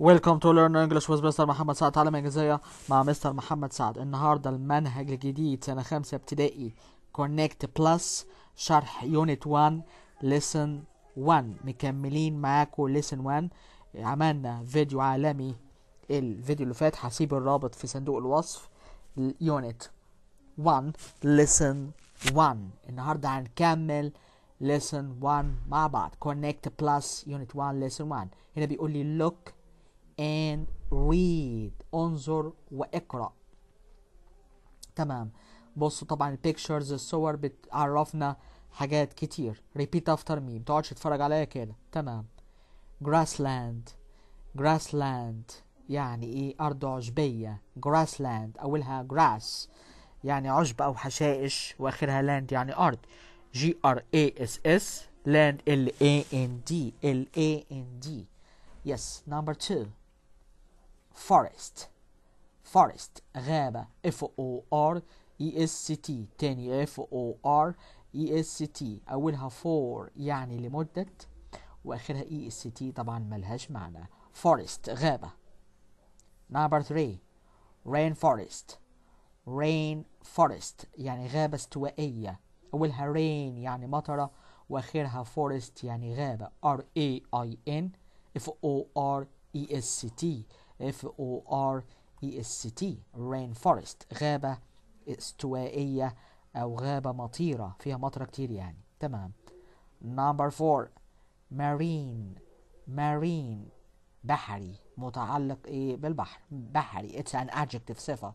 ويلكم تو ليرن انجلش ويز مستر محمد سعد تعلم انجليزيه مع مستر محمد سعد النهارده المنهج الجديد سنه خمسة ابتدائي كونكت بلس شرح يونت 1 ليسن 1 مكملين معاكم ليسن 1 عملنا فيديو عالمي الفيديو اللي فات هسيب الرابط في صندوق الوصف يونت 1 ليسن 1 النهارده هنكمل lesson 1 مع بعض connect plus unit 1 lesson 1 هنا بيقول لي look and read انظر واقرأ تمام بصوا طبعا البيكتشرز الصور بتعرفنا حاجات كتير repeat after me تقعدش تتفرج عليا كده تمام grassland grassland يعني ايه ارض عشبية grassland اولها grass يعني عشب او حشائش واخرها land يعني ارض G R A S S land L A N D L A N D yes number two forest forest غابة F O R E S T تاني F O R E S T أولها for يعني لمدة وآخرها E S T طبعا ملهاش معنى forest غابة number three rainforest rainforest يعني غابة استوائية أولها rain يعني مطرة وآخرها forest يعني غابة R A I N F O R E S T F O R E S T rain forest غابة استوائية أو غابة مطيرة فيها مطرة كتير يعني تمام number four marine marine بحري متعلق ايه بالبحر بحري it's an adjective صفة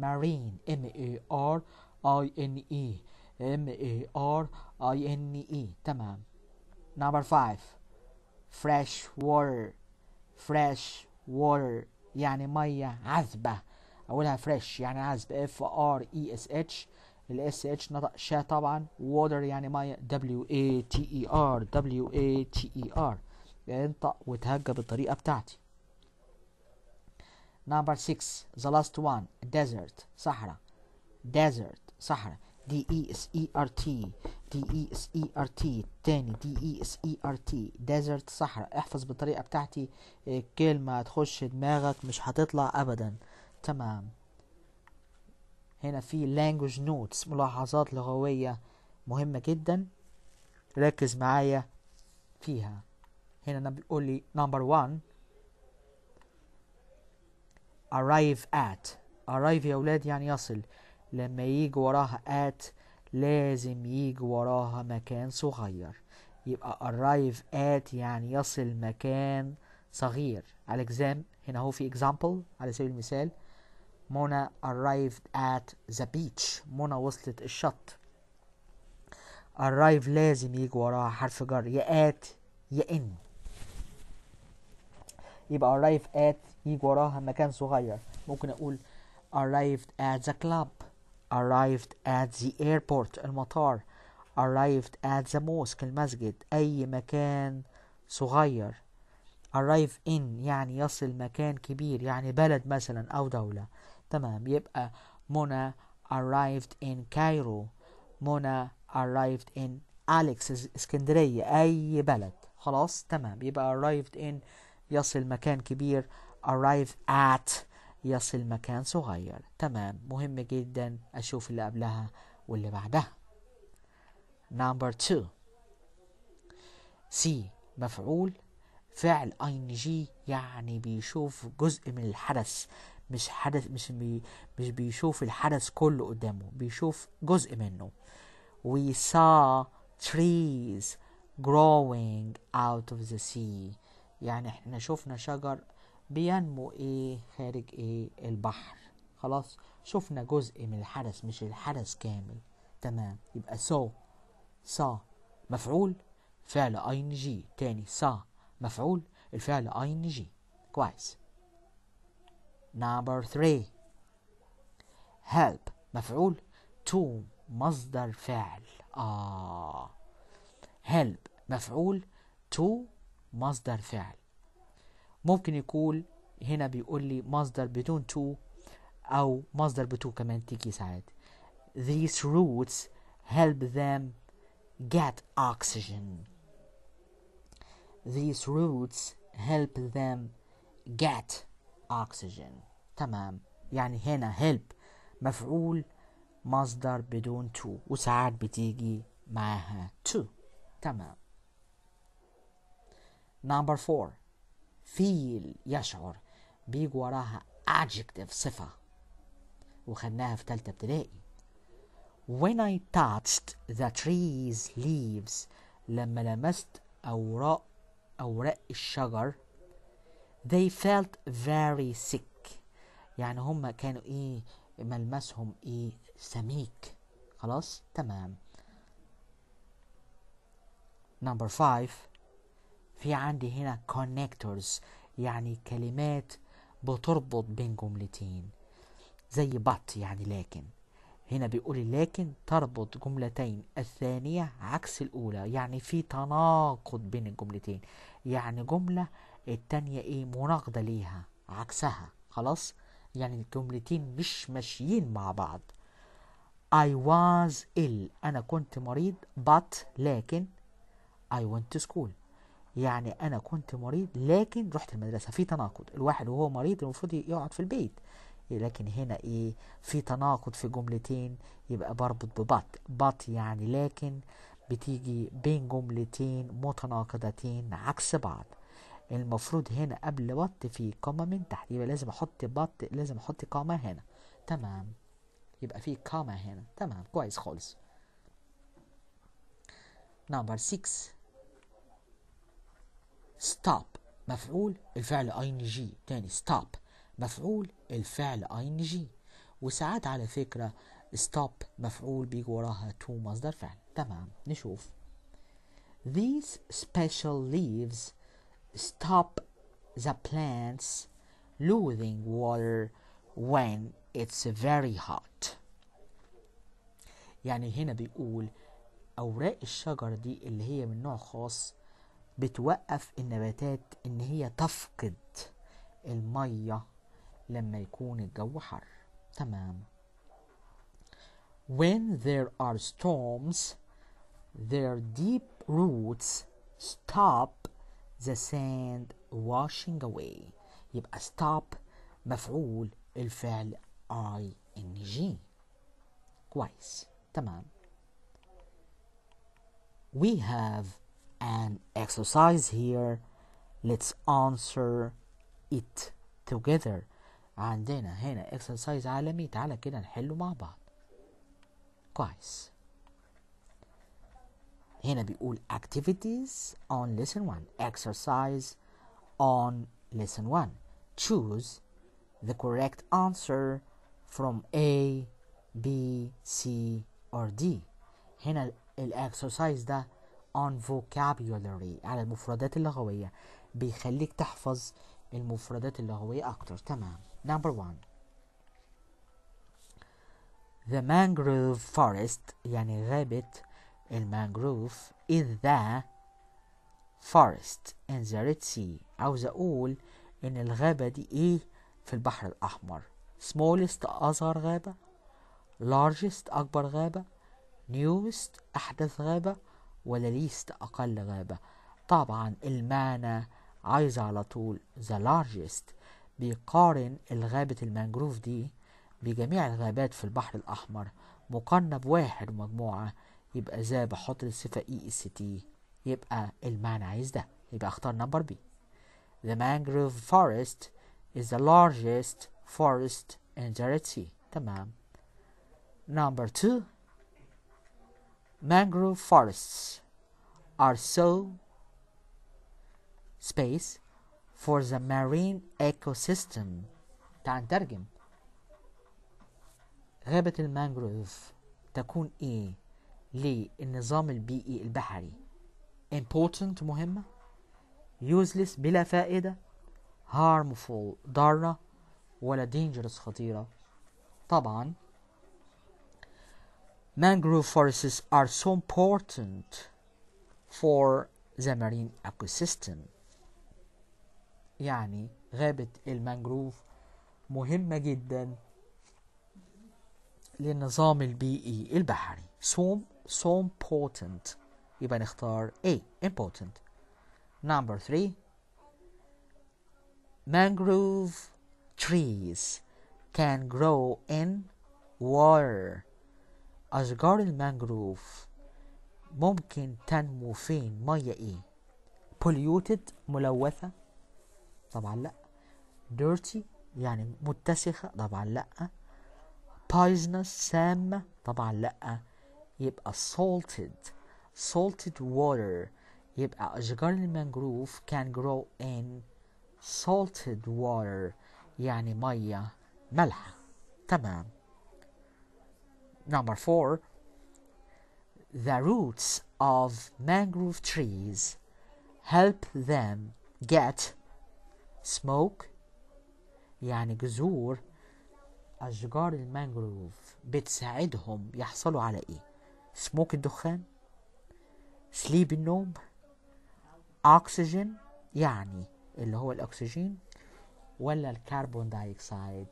marine m a r i n e M A R I N E تمام number five fresh water fresh water يعني مية عذبة أقولها fresh يعني عذب F R E S H ال S H نطق شا طبعا water يعني مية W A T E R W A T E R انطق وتهجى بالطريقة بتاعتي number 6 the last one desert صحراء desert صحراء دي اي اس اي ار تي دي اي اس اي ار تي تاني دي اي اس اي ار تي ديزرت صحراء احفظ بالطريقه بتاعتي آه، كلمه تخش دماغك مش هتطلع ابدا تمام هنا في language notes ملاحظات لغويه مهمه جدا ركز معايا فيها هنا بيقول لي number one arrive at arrive يا أولاد يعني يصل لما يجي وراها at لازم يجي وراها مكان صغير يبقى arrive at يعني يصل مكان صغير على exam هنا هو في example على سبيل المثال منى arrived at the beach منى وصلت الشط arrive لازم يجي وراها حرف جر يا at يا in يبقى arrive at يجي وراها مكان صغير ممكن اقول arrived at the club arrived at the airport المطار arrived at the mosque المسجد أي مكان صغير arrive in يعني يصل مكان كبير يعني بلد مثلا أو دولة تمام يبقى منى arrived in Cairo منى arrived in أليكس اسكندرية أي بلد خلاص تمام يبقى arrived in يصل مكان كبير arrive at يصل مكان صغير تمام مهم جدا أشوف اللي قبلها واللي بعدها number two سي مفعول فعل اين جي يعني بيشوف جزء من الحدث مش حدث مش بي مش بيشوف الحدث كله قدامه بيشوف جزء منه we saw trees growing out of the sea يعني احنا شفنا شجر بينمو ايه خارج ايه البحر خلاص شفنا جزء من الحرس مش الحرس كامل تمام يبقى سو سا مفعول فعل اين جي تاني سا مفعول الفعل اين جي كويس نمبر 3 هيلب مفعول تو مصدر فعل آه هيلب مفعول تو مصدر فعل ممكن يقول هنا بيقول لي مصدر بدون تو أو مصدر بتو كمان تيجي ساعات these roots help them get oxygen these roots help them get oxygen تمام يعني هنا help مفعول مصدر بدون تو وساعات بتيجي معاها تو تمام number four فيل يشعر بيجي وراها adjective صفة وخدناها في تالتة ابتدائي When I touched the tree's leaves لما لمست أوراق أوراق الشجر they felt very sick يعني هما كانوا إيه ملمسهم إيه سميك خلاص تمام number five في عندي هنا connectors يعني كلمات بتربط بين جملتين زي بط يعني لكن هنا بيقول لكن تربط جملتين الثانية عكس الأولى يعني في تناقض بين الجملتين يعني جملة التانية ايه مناقضة ليها عكسها خلاص يعني الجملتين مش ماشيين مع بعض I was ill أنا كنت مريض but لكن I went to school يعني انا كنت مريض لكن رحت المدرسه في تناقض الواحد وهو مريض المفروض يقعد في البيت إيه، لكن هنا ايه في تناقض في جملتين يبقى بربط ببط بط يعني لكن بتيجي بين جملتين متناقضتين عكس بعض المفروض هنا قبل بط في كومه من تحت يبقى لازم احط بط لازم احط كومه هنا تمام يبقى في كومه هنا تمام كويس خالص نمبر 6 stop مفعول الفعل ing جي تاني stop مفعول الفعل ing جي وساعات على فكرة stop مفعول بيجي وراها to مصدر فعل تمام نشوف These special leaves stop the plants losing water when it's very hot يعني هنا بيقول أوراق الشجر دي اللي هي من نوع خاص بتوقف النباتات ان هي تفقد الميه لما يكون الجو حر تمام when there are storms their deep roots stop the sand washing away يبقى stop مفعول الفعل I N G كويس تمام we have an exercise here. Let's answer it together. عندنا هنا exercise عالمي تعالى كده نحله مع بعض كويس هنا بيقول activities on lesson 1 exercise on lesson 1 choose the correct answer from A B C or D هنا الاكسرسايز ده on vocabulary على المفردات اللغوية بيخليك تحفظ المفردات اللغوية أكتر تمام number one the mangrove forest يعني غابة المانجروف is the forest in the Red Sea عاوز أقول إن الغابة دي إيه في البحر الأحمر smallest أصغر غابة largest أكبر غابة newest أحدث غابة ولا ليست أقل غابة طبعا المانا عايزة على طول the largest بيقارن الغابة المانجروف دي بجميع الغابات في البحر الأحمر مقارنة بواحد مجموعة يبقى زي بحط الصفة اي اس تي يبقى المعنى عايز ده يبقى اختار نمبر بي The mangrove forest is the largest forest in the Red Sea تمام Number two mangrove forests are so space for the marine ecosystem تعال نترجم غابة المانجروف تكون ايه للنظام البيئي البحري important مهمة useless بلا فائدة harmful ضارة ولا dangerous خطيرة طبعا mangrove forests are so important for the marine ecosystem يعني غابة المانجروف مهمة جدا للنظام البيئي البحري so, so important يبقى نختار A important number 3 mangrove trees can grow in water أشجار المانجروف ممكن تنمو فين مية إيه polluted ملوثة طبعا لأ dirty يعني متسخة طبعا لأ poisonous سامة طبعا لأ يبقى salted salted water يبقى أشجار المانجروف can grow in salted water يعني مية مالحة تمام Number four, the roots of mangrove trees help them get smoke يعني جذور أشجار المانجروف بتساعدهم يحصلوا على إيه؟ سموك الدخان سليب النوم أكسجين يعني اللي هو الأكسجين ولا الكربون دايكسايد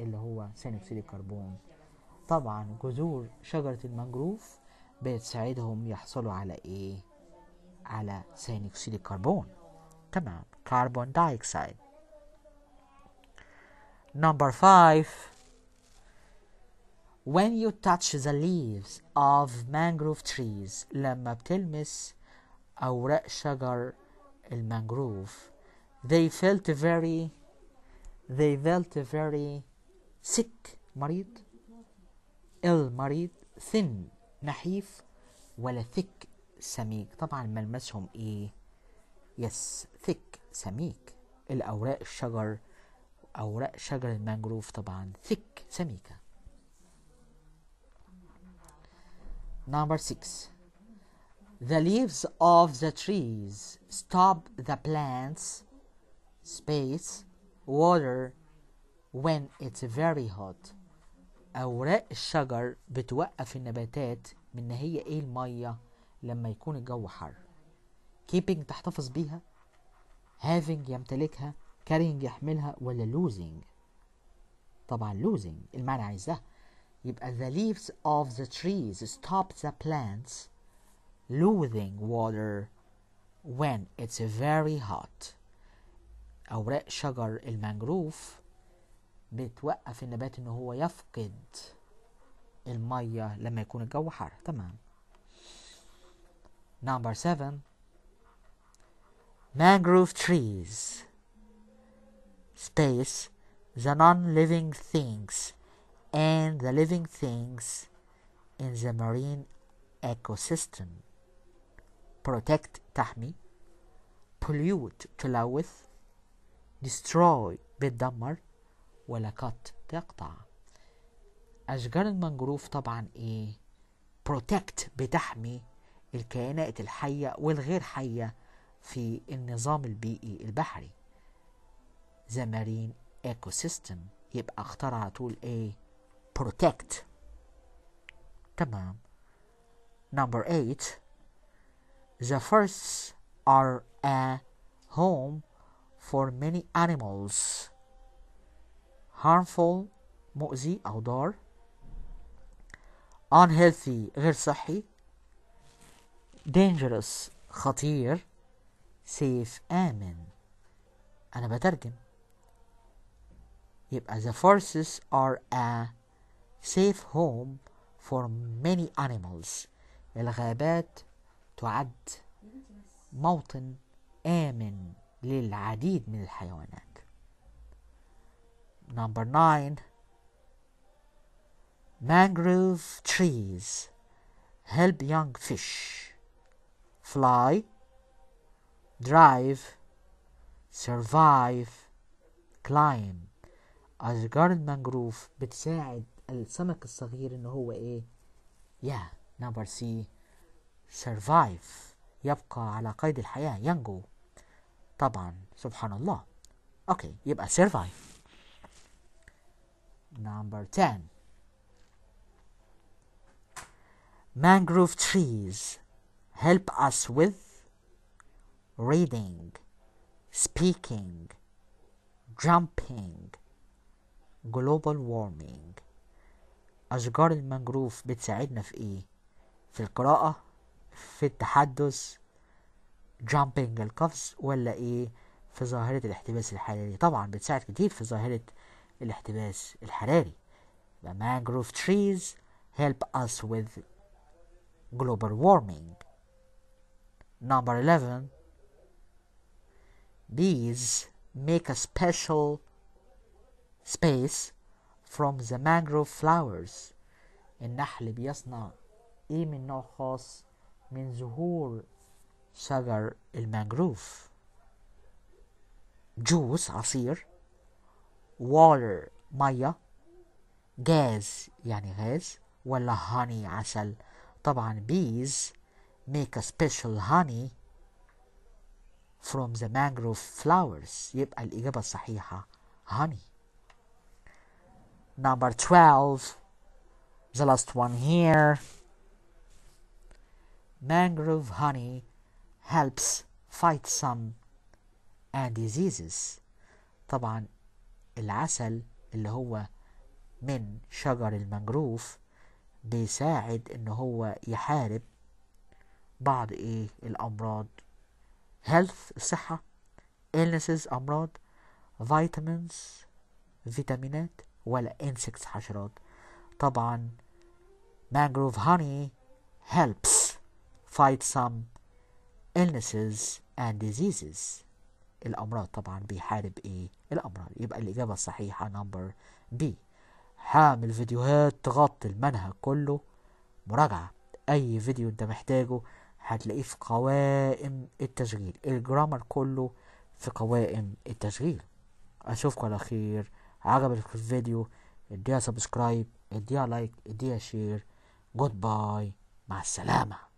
اللي هو ثاني أكسيد الكربون طبعا جذور شجرة المنجروف بتساعدهم يحصلوا على ايه على ثاني اكسيد الكربون تمام كربون دايكسيد Number five, when you touch the leaves of mangrove trees, لما بتلمس أوراق شجر المانجروف, they felt very, they felt very sick, مريض, ال مريض thin نحيف ولا thick سميك طبعا ملمسهم ايه يس thick سميك الاوراق الشجر اوراق شجر المانجروف طبعا thick سميكة number six the leaves of the trees stop the plants space water when it's very hot أوراق الشجر بتوقف النباتات من إن هي إيه المية لما يكون الجو حر keeping تحتفظ بيها having يمتلكها carrying يحملها ولا losing طبعا losing المعنى عايزاه يبقى the leaves of the trees stop the plants losing water when it's very hot أوراق شجر المانجروف بتوقف النبات ان هو يفقد الميه لما يكون الجو حر تمام number 7 mangrove trees space the non-living things and the living things in the marine ecosystem protect تحمي pollute تلوث destroy بتدمر ولا كات تقطع أشجار المنجروف طبعا إيه بروتكت بتحمي الكائنات الحية والغير حية في النظام البيئي البحري زمارين ايكو سيستم يبقى اختار على طول ايه بروتكت تمام نمبر 8 the forests are a home for many animals harmful مؤذي أو ضار unhealthy غير صحي dangerous خطير safe آمن أنا بترجم يبقى the forces are a safe home for many animals الغابات تعد موطن آمن للعديد من الحيوانات Number nine, mangrove trees help young fish fly, drive, survive, climb. As garden mangrove بتساعد السمك الصغير إنه هو إيه؟ Yeah, number C, survive. يبقى على قيد الحياة ينجو طبعا سبحان الله أوكي يبقى survive number 10. Mangrove trees help us with reading, speaking, jumping, global warming. أشجار المانجروف بتساعدنا في إيه؟ في القراءة، في التحدث، jumping القفز ولا إيه؟ في ظاهرة الاحتباس الحراري طبعا بتساعد كتير في ظاهرة الاحتباس الحراري The mangrove trees help us with global warming. Number 11 Bees make a special space from the mangrove flowers النحل بيصنع ايه من نوع خاص من زهور شجر المانجروف جوس عصير water Maya, gas يعني غاز ولا honey عسل طبعا bees make a special honey from the mangrove flowers يبقى الإجابة الصحيحة honey number 12 the last one here mangrove honey helps fight some and diseases طبعا العسل اللي هو من شجر المنجروف بيساعد ان هو يحارب بعض ايه الامراض health الصحة illnesses امراض vitamins فيتامينات ولا insects حشرات طبعا mangrove honey helps fight some illnesses and diseases الأمراض طبعا بيحارب إيه الأمراض يبقى الإجابة الصحيحة نمبر بي هعمل فيديوهات تغطي المنهج كله مراجعة أي فيديو أنت محتاجه هتلاقيه في قوائم التشغيل الجرامر كله في قوائم التشغيل أشوفكم على خير عجبك الفيديو اديها سبسكرايب اديها لايك اديها شير جود باي مع السلامه